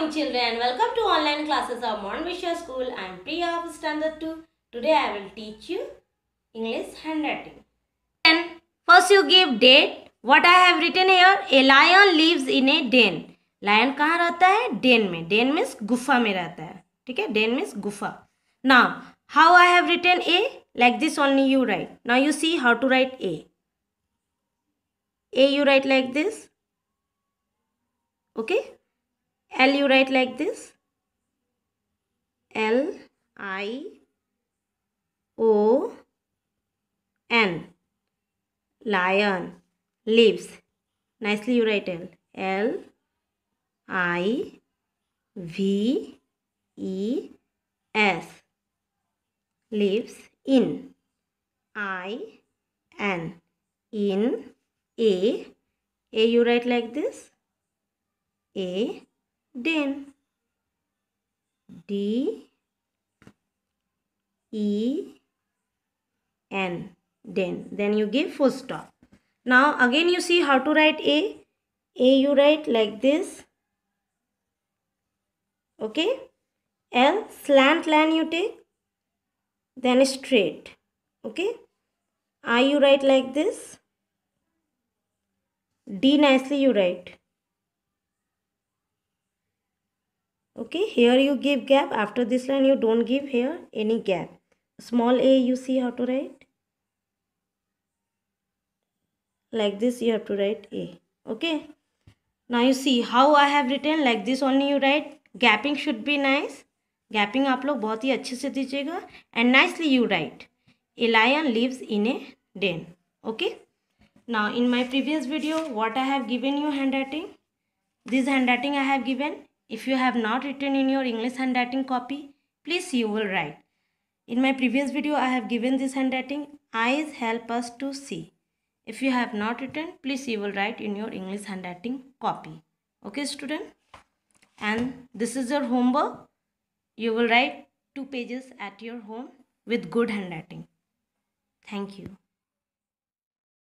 morning children. Welcome to online classes of monvisha School. I am Priya of Standard 2. Today I will teach you English handwriting. And first you give date. What I have written here, a lion lives in a den. Lion कहाँ रहता है? Den में. Den means gufa में रहता है. ठीक है? Den means gufa. Now, how I have written A? Like this only you write. Now you see how to write A. A you write like this. Okay? L you write like this. L I O N. Lion. Leaves. Nicely you write L. L I V E S. Leaves. In. I N. In. A. A you write like this. A den d e n den then you give full stop now again you see how to write a a you write like this okay l slant line you take then straight okay i you write like this d nicely you write okay here you give gap after this line you don't give here any gap small a you see how to write like this you have to write a okay now you see how i have written like this only you write Gapping should be nice. Gapping, आप लोग बहुत ही अच्छे से दीजिएगा and nicely you write a lion lives in a den okay now in my previous video what i have given you handwriting this handwriting i have given if you have not written in your English handwriting copy, please you will write. In my previous video, I have given this handwriting. Eyes help us to see. If you have not written, please you will write in your English handwriting copy. Okay, student? And this is your homework. You will write two pages at your home with good handwriting. Thank you.